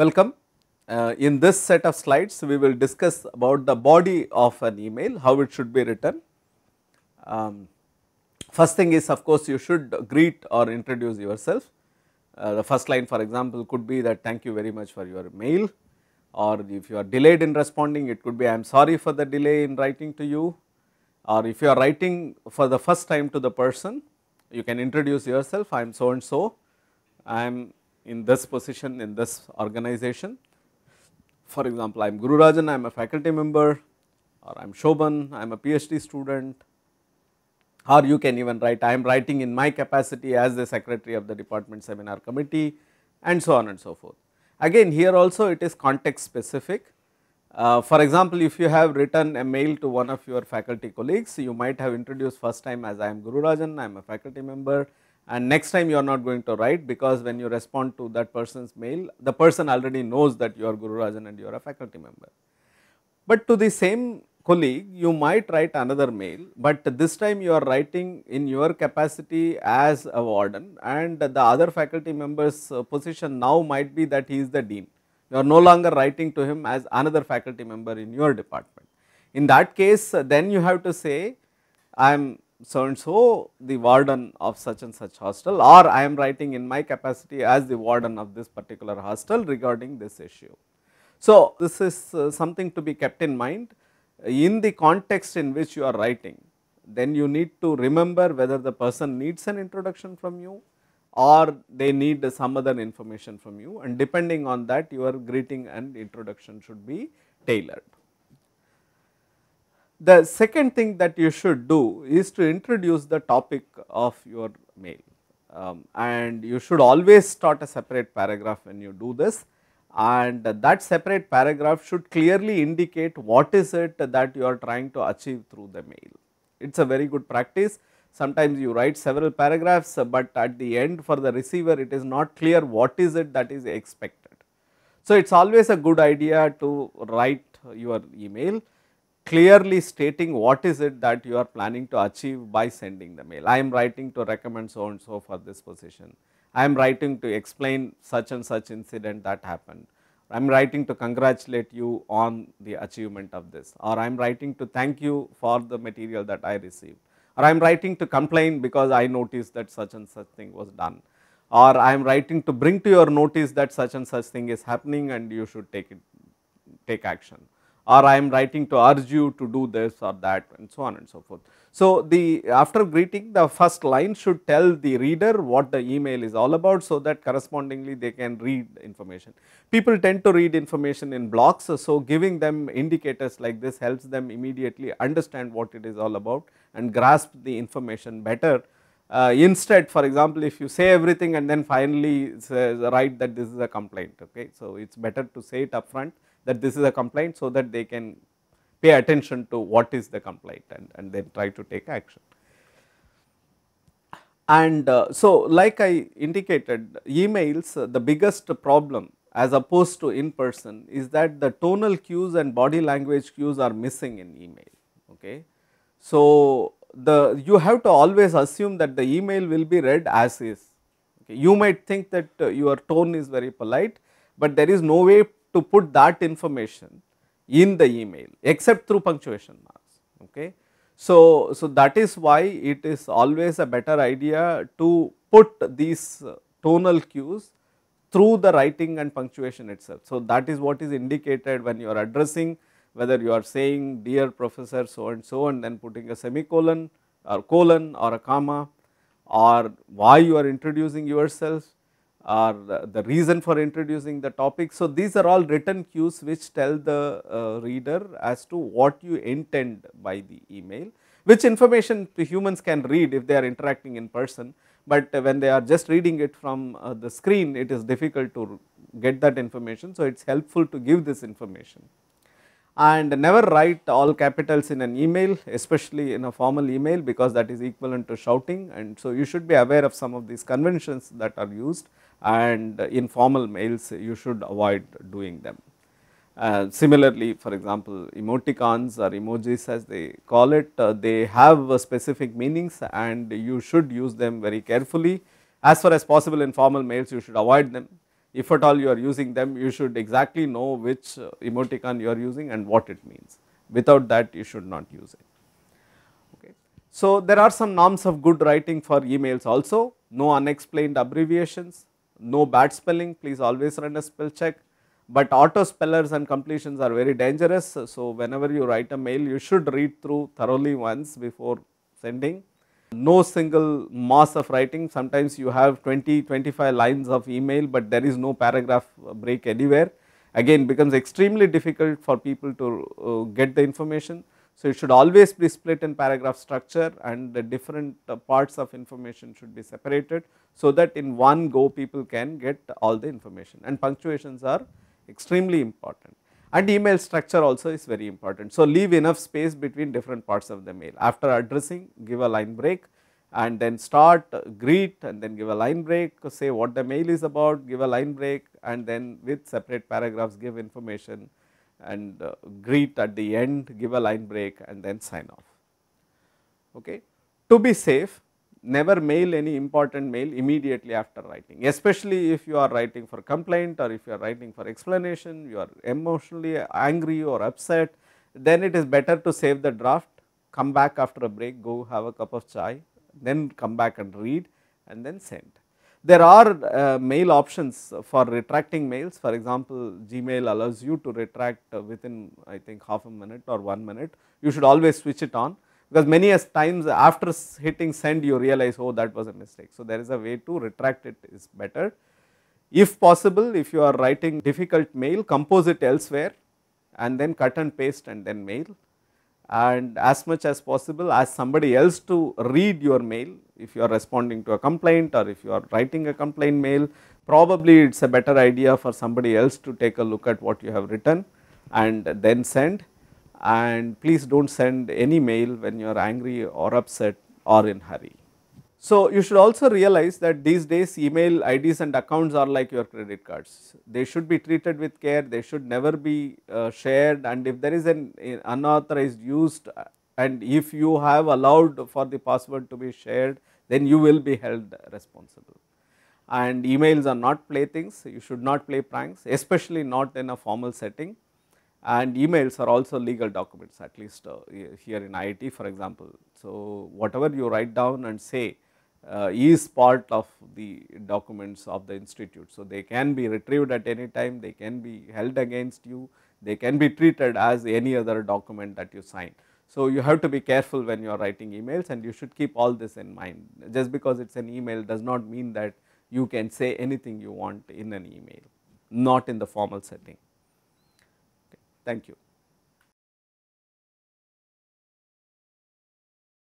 Welcome. Uh, in this set of slides, we will discuss about the body of an email, how it should be written. Um, first thing is of course, you should greet or introduce yourself. Uh, the first line for example could be that thank you very much for your mail or if you are delayed in responding, it could be I am sorry for the delay in writing to you or if you are writing for the first time to the person, you can introduce yourself, I am so and so, I am in this position in this organization. For example, I am Guru Rajan, I am a faculty member or I am Shoban, I am a PhD student or you can even write I am writing in my capacity as the secretary of the department seminar committee and so on and so forth. Again here also it is context specific. Uh, for example, if you have written a mail to one of your faculty colleagues, you might have introduced first time as I am Guru Rajan, I am a faculty member, and next time you are not going to write because when you respond to that person's mail, the person already knows that you are Guru Rajan and you are a faculty member. But to the same colleague, you might write another mail, but this time you are writing in your capacity as a warden and the other faculty member's position now might be that he is the dean. You are no longer writing to him as another faculty member in your department. In that case, then you have to say, I am so and so the warden of such and such hostel or I am writing in my capacity as the warden of this particular hostel regarding this issue. So, this is uh, something to be kept in mind in the context in which you are writing then you need to remember whether the person needs an introduction from you or they need some other information from you and depending on that your greeting and introduction should be tailored. The second thing that you should do is to introduce the topic of your mail um, and you should always start a separate paragraph when you do this and that separate paragraph should clearly indicate what is it that you are trying to achieve through the mail. It is a very good practice. Sometimes you write several paragraphs, but at the end for the receiver it is not clear what is it that is expected. So, it is always a good idea to write your email clearly stating what is it that you are planning to achieve by sending the mail. I am writing to recommend so and so for this position. I am writing to explain such and such incident that happened. I am writing to congratulate you on the achievement of this or I am writing to thank you for the material that I received or I am writing to complain because I noticed that such and such thing was done or I am writing to bring to your notice that such and such thing is happening and you should take it take action or I am writing to urge you to do this or that and so on and so forth. So, the after greeting the first line should tell the reader what the email is all about so that correspondingly they can read information. People tend to read information in blocks. So, giving them indicators like this helps them immediately understand what it is all about and grasp the information better. Uh, instead for example, if you say everything and then finally, write that this is a complaint. Okay. So, it is better to say it upfront that this is a complaint so that they can pay attention to what is the complaint and, and then try to take action. And uh, so, like I indicated emails uh, the biggest problem as opposed to in person is that the tonal cues and body language cues are missing in email. Okay. So, the you have to always assume that the email will be read as is. Okay. You might think that uh, your tone is very polite, but there is no way to put that information in the email except through punctuation marks. Okay. So, so that is why it is always a better idea to put these uh, tonal cues through the writing and punctuation itself. So, that is what is indicated when you are addressing whether you are saying dear professor so and so and then putting a semicolon or colon or a comma or why you are introducing yourself or the reason for introducing the topic. So, these are all written cues which tell the uh, reader as to what you intend by the email, which information humans can read if they are interacting in person, but uh, when they are just reading it from uh, the screen, it is difficult to get that information. So, it is helpful to give this information and never write all capitals in an email especially in a formal email because that is equivalent to shouting and so you should be aware of some of these conventions that are used and informal mails you should avoid doing them. Uh, similarly, for example, emoticons or emojis as they call it, uh, they have uh, specific meanings and you should use them very carefully. As far as possible informal mails, you should avoid them. If at all you are using them, you should exactly know which uh, emoticon you are using and what it means. Without that, you should not use it. Okay. So, there are some norms of good writing for emails also, no unexplained abbreviations, no bad spelling, please always run a spell check. But auto spellers and completions are very dangerous. So, whenever you write a mail, you should read through thoroughly once before sending. No single mass of writing. Sometimes you have 20, 25 lines of email, but there is no paragraph break anywhere. Again, becomes extremely difficult for people to uh, get the information. So, it should always be split in paragraph structure and the different uh, parts of information should be separated. So, that in one go people can get all the information and punctuations are extremely important and email structure also is very important. So, leave enough space between different parts of the mail after addressing give a line break and then start uh, greet and then give a line break say what the mail is about give a line break and then with separate paragraphs give information and uh, greet at the end, give a line break and then sign off. Okay. To be safe, never mail any important mail immediately after writing, especially if you are writing for complaint or if you are writing for explanation, you are emotionally angry or upset, then it is better to save the draft, come back after a break, go have a cup of chai, then come back and read and then send. There are uh, mail options for retracting mails. For example, Gmail allows you to retract uh, within I think half a minute or 1 minute. You should always switch it on because many as times after hitting send you realize oh that was a mistake. So, there is a way to retract it is better. If possible, if you are writing difficult mail, compose it elsewhere and then cut and paste and then mail and as much as possible ask somebody else to read your mail if you are responding to a complaint or if you are writing a complaint mail probably it is a better idea for somebody else to take a look at what you have written and then send and please do not send any mail when you are angry or upset or in hurry. So, you should also realize that these days email IDs and accounts are like your credit cards. They should be treated with care, they should never be uh, shared and if there is an unauthorized used uh, and if you have allowed for the password to be shared, then you will be held responsible. And emails are not playthings, you should not play pranks, especially not in a formal setting. And emails are also legal documents, at least uh, here in IIT for example. So, whatever you write down and say, uh, is part of the documents of the institute. So, they can be retrieved at any time, they can be held against you, they can be treated as any other document that you sign. So, you have to be careful when you are writing emails and you should keep all this in mind. Just because it is an email does not mean that you can say anything you want in an email, not in the formal setting. Okay. Thank you.